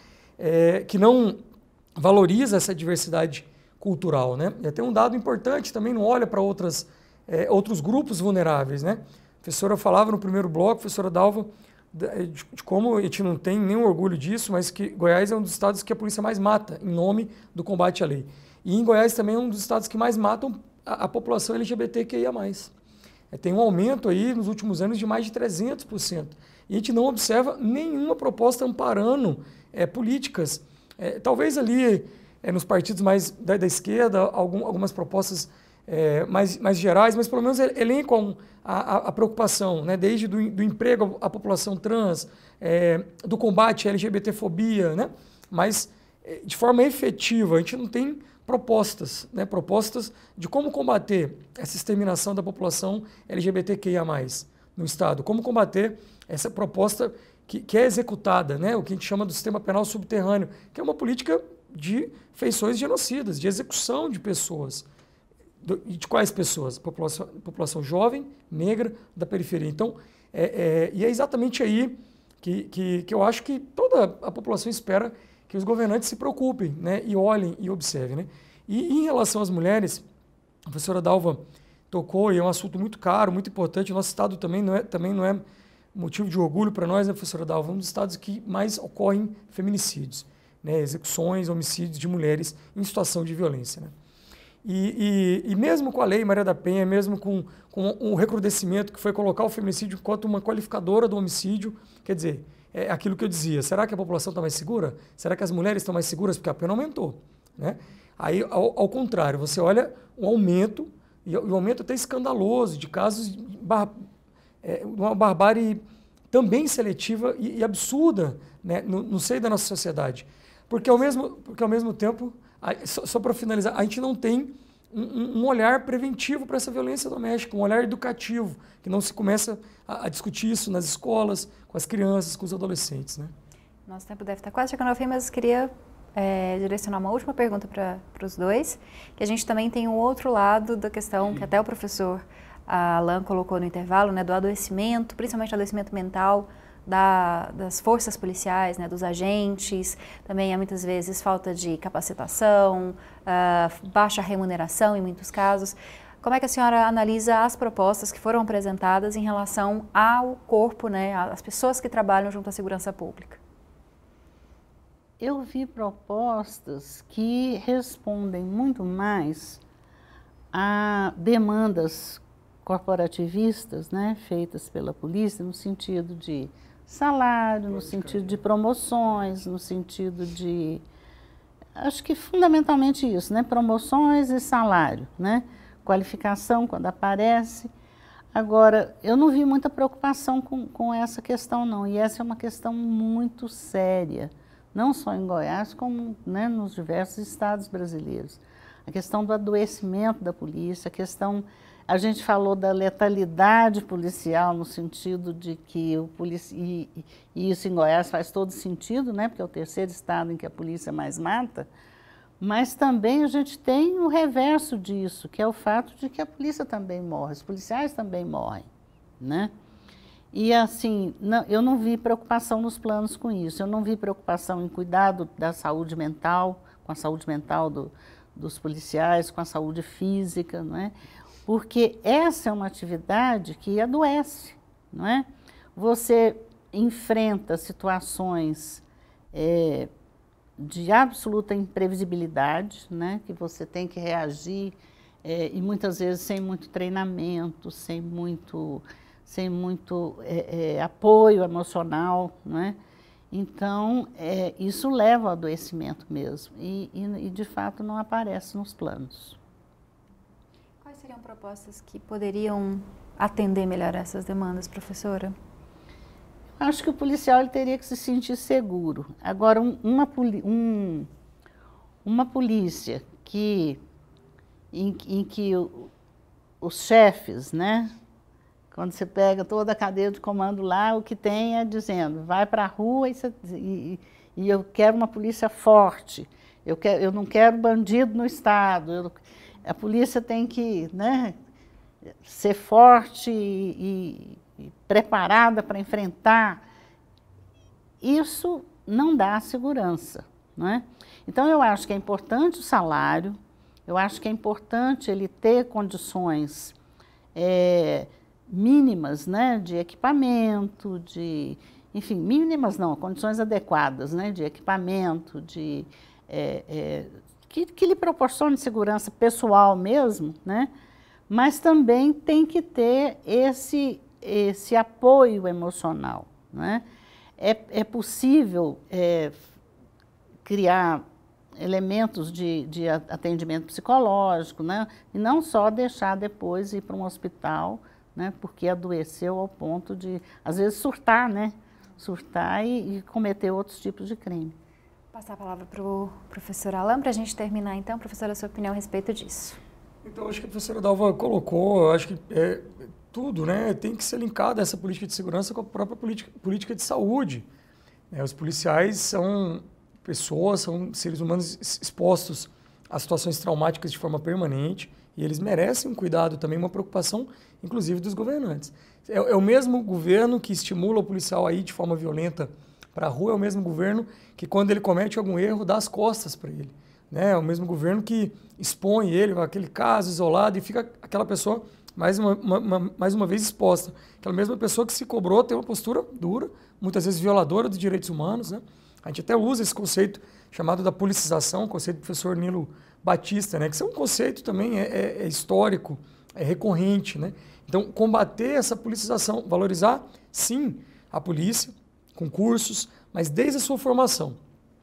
É, que não valoriza essa diversidade cultural. Né? E até um dado importante também, não olha para outras, é, outros grupos vulneráveis. Né? A professora falava no primeiro bloco, a professora Dalva, eh, de, de, como a gente não tem nenhum orgulho disso, mas que Goiás é um dos estados que a polícia mais mata em nome do combate à lei. E em Goiás também é um dos estados que mais matam a, a população LGBTQIA+. É, tem um aumento aí nos últimos anos de mais de 300%. E a gente não observa nenhuma proposta amparando é, políticas. É, talvez ali é, nos partidos mais da, da esquerda, algum, algumas propostas é, mais, mais gerais, mas pelo menos elencam a, a, a preocupação, né? desde do, do emprego à população trans, é, do combate à LGBTfobia, né? mas é, de forma efetiva, a gente não tem propostas, né? propostas de como combater essa exterminação da população LGBTQIA+, no Estado, como combater essa proposta que, que é executada, né? o que a gente chama do sistema penal subterrâneo, que é uma política de feições genocidas, de execução de pessoas de quais pessoas? População, população jovem, negra, da periferia. Então, é, é, e é exatamente aí que, que, que eu acho que toda a população espera que os governantes se preocupem, né? E olhem e observem, né? E em relação às mulheres, a professora Dalva tocou, e é um assunto muito caro, muito importante. O nosso estado também não é, também não é motivo de orgulho para nós, né, professora Dalva? É um dos estados que mais ocorrem feminicídios, né? Execuções, homicídios de mulheres em situação de violência, né? E, e, e, mesmo com a lei Maria da Penha, mesmo com, com o recrudescimento que foi colocar o feminicídio enquanto uma qualificadora do homicídio, quer dizer, é aquilo que eu dizia, será que a população está mais segura? Será que as mulheres estão mais seguras? Porque a pena aumentou. Né? Aí, ao, ao contrário, você olha o aumento, e o um aumento até escandaloso, de casos, de bar, é, uma barbárie também seletiva e, e absurda né? no, no seio da nossa sociedade. Porque ao mesmo, porque ao mesmo tempo só, só para finalizar, a gente não tem um, um olhar preventivo para essa violência doméstica, um olhar educativo, que não se começa a, a, discutir isso nas escolas, com as crianças, com os adolescentes. Né? Nosso tempo deve estar quase chegando ao fim, mas eu queria é, direcionar uma última pergunta para os dois, que a gente também tem um outro lado da questão que até o professor Alan colocou no intervalo, né, do adoecimento, principalmente adoecimento mental, da, das forças policiais, né, dos agentes, também há muitas vezes falta de capacitação, uh, baixa remuneração em muitos casos. Como é que a senhora analisa as propostas que foram apresentadas em relação ao corpo, né, às pessoas que trabalham junto à segurança pública? Eu vi propostas que respondem muito mais a demandas corporativistas, né, feitas pela polícia no sentido de salário, no sentido de promoções, no sentido de. Acho que fundamentalmente isso, né? Promoções e salário, né? Qualificação quando aparece. Agora, eu não vi muita preocupação com, com essa questão, não. E essa é uma questão muito séria, não só em Goiás, como né, nos diversos estados brasileiros. A questão do adoecimento da polícia, a questão a gente falou da letalidade policial no sentido de que o polícia e, e, isso em Goiás faz todo sentido, né? Porque é o terceiro estado em que a polícia mais mata. Mas também a gente tem o reverso disso, que é o fato de que a polícia também morre, os policiais também morrem, né? E assim, não, eu não vi preocupação nos planos com isso. Eu não vi preocupação em cuidado da saúde mental, com a saúde mental do, dos policiais, com a saúde física, não é? porque essa é uma atividade que adoece, não é? Você enfrenta situações é, de absoluta imprevisibilidade, né? Que você tem que reagir é, e muitas vezes sem muito treinamento, sem muito, sem muito é, é apoio emocional, não é? Então, é, isso leva ao adoecimento mesmo e, e, e de fato não aparece nos planos seriam propostas que poderiam atender melhor essas demandas, professora? Acho que o policial ele teria que se sentir seguro. Agora, um, uma, um, uma polícia que, em, em que o, os chefes, né, quando você pega toda a cadeia de comando lá, o que tem é dizendo, vai para a rua e, você, e, e, eu quero uma polícia forte, eu, quero, eu não quero bandido no Estado, eu, a polícia tem que né, ser forte e, e preparada para enfrentar. Isso não dá segurança. Né? Então, eu acho que é importante o salário, eu acho que é importante ele ter condições é, mínimas né, de equipamento, de, enfim, mínimas não, condições adequadas né, de equipamento, de é, é, que, que lhe proporcione segurança pessoal mesmo, né? mas também tem que ter esse, esse apoio emocional. Né? É, é possível é, criar elementos de, de, atendimento psicológico, né? e não só deixar depois ir para um hospital, né? porque adoeceu ao ponto de, às vezes, surtar, né? surtar e, e cometer outros tipos de crime passar a palavra para o professor Alain para a gente terminar então, professora, a sua opinião a respeito disso. Então, acho que a professora Dalva colocou, acho que é, tudo né, tem que ser linkado essa política de segurança com a própria política, política de saúde. É, os policiais são pessoas, são seres humanos expostos a situações traumáticas de forma permanente e eles merecem um cuidado também, uma preocupação, inclusive dos governantes. É, é o mesmo governo que estimula o policial aí de forma violenta para a rua é o mesmo governo que, quando ele comete algum erro, dá as costas para ele. Né? É o mesmo governo que expõe ele, aquele caso isolado, e fica aquela pessoa mais uma, uma, mais uma vez exposta. Aquela mesma pessoa que se cobrou tem uma postura dura, muitas vezes violadora dos direitos humanos. Né? A gente até usa esse conceito chamado da politização, o conceito do professor Nilo Batista, né? que é um conceito também é, é, é histórico, é recorrente. Né? Então, combater essa politização, valorizar, sim, a polícia, com cursos, mas desde a sua formação.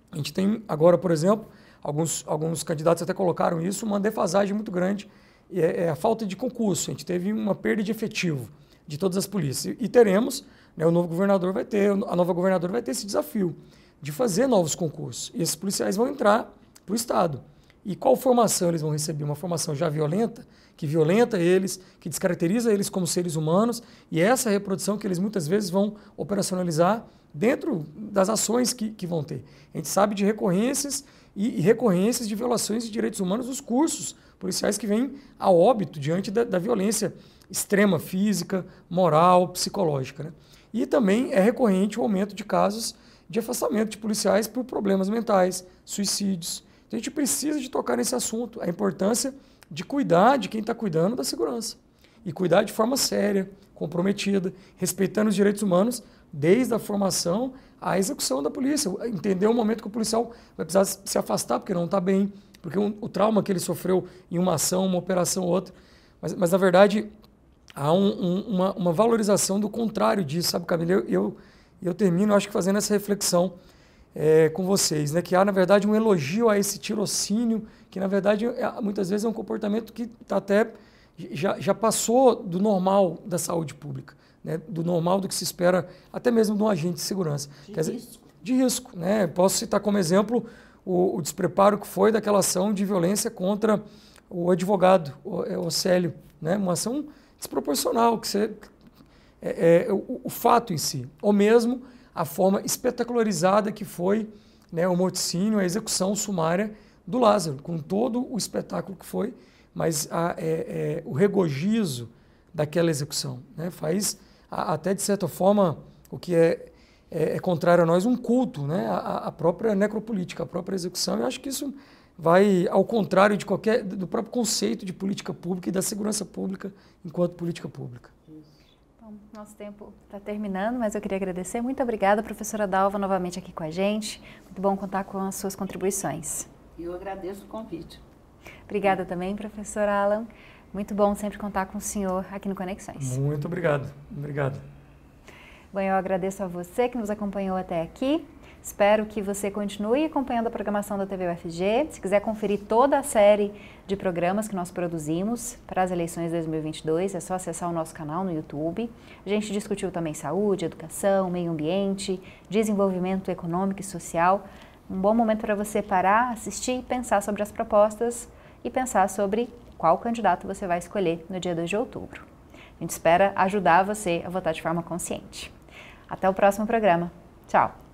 A gente tem agora, por exemplo, alguns, alguns candidatos até colocaram isso, uma defasagem muito grande, é, é a falta de concurso. A gente teve uma perda de efetivo de todas as polícias. E, teremos, né, o novo governador vai ter, a nova governadora vai ter esse desafio de fazer novos concursos. E esses policiais vão entrar para o Estado. E qual formação eles vão receber? Uma formação já violenta, que violenta eles, que descaracteriza eles como seres humanos, e é essa reprodução que eles muitas vezes vão operacionalizar dentro das ações que, que vão ter. A gente sabe de recorrências e, e recorrências de violações de direitos humanos nos cursos policiais que vêm a óbito diante da, da violência extrema física, moral, psicológica. Né? E também é recorrente o aumento de casos de afastamento de policiais por problemas mentais, suicídios. Então a gente precisa de tocar nesse assunto, a importância de cuidar de quem está cuidando da segurança. E cuidar de forma séria, comprometida, respeitando os direitos humanos, desde a formação à execução da polícia. Entender o momento que o policial vai precisar se afastar porque não está bem, porque um, o trauma que ele sofreu em uma ação, uma operação, outra. Mas, mas na verdade, há um, um, uma, uma, valorização do contrário disso, sabe, Camila? Eu, eu, eu termino, acho que, fazendo essa reflexão é, com vocês, né? que há, na verdade, um elogio a esse tirocínio, que, na verdade, é, é muitas vezes é um comportamento que tá até já, já passou do normal da saúde pública né, do normal do que se espera até mesmo de um agente de segurança. De Quer risco. Dizer, de risco. Né? Posso citar como exemplo o, o, despreparo que foi daquela ação de violência contra o advogado, o, é, o Célio. Né? Uma ação desproporcional, que você, é, é, o, o, fato em si. Ou mesmo a forma espetacularizada que foi né, o morticínio, a execução sumária do Lázaro, com todo o espetáculo que foi, mas a, é, é o regozijo daquela execução. Né? Faz até de certa forma, o que é, é, é contrário a nós, um culto, né? A, a, própria necropolítica, a própria execução. Eu acho que isso vai ao contrário de qualquer do próprio conceito de política pública e da segurança pública enquanto política pública. Bom, nosso tempo está terminando, mas eu queria agradecer. Muito obrigada, professora Dalva, novamente aqui com a gente. Muito bom contar com as suas contribuições. Eu agradeço o convite. Obrigada também, professor Alan. Muito bom sempre contar com o senhor aqui no Conexões. Muito obrigado. Obrigado. Bom, eu agradeço a você que nos acompanhou até aqui. Espero que você continue acompanhando a programação da TV UFG. Se quiser conferir toda a série de programas que nós produzimos para as eleições de 2022, é só acessar o nosso canal no YouTube. A gente discutiu também saúde, educação, meio ambiente, desenvolvimento econômico e social. Um bom momento para você parar, assistir pensar sobre as propostas e pensar sobre qual candidato você vai escolher no dia 2 de outubro. A gente espera ajudar você a votar de forma consciente. Até o próximo programa. Tchau!